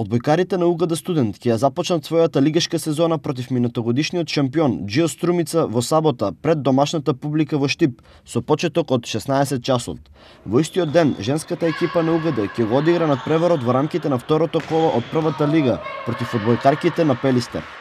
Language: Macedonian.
Одбојкарите на Угада студент ќе ја започнат својата лигашка сезона против минатогодишниот шампион Джио Струмица во сабота пред домашната публика во Штип со почеток од 16 часот. Во истиот ден, женската екипа на Угада ќе го одигра преворот во рамките на второто коло од првата лига против одбојкарките на Пелистер.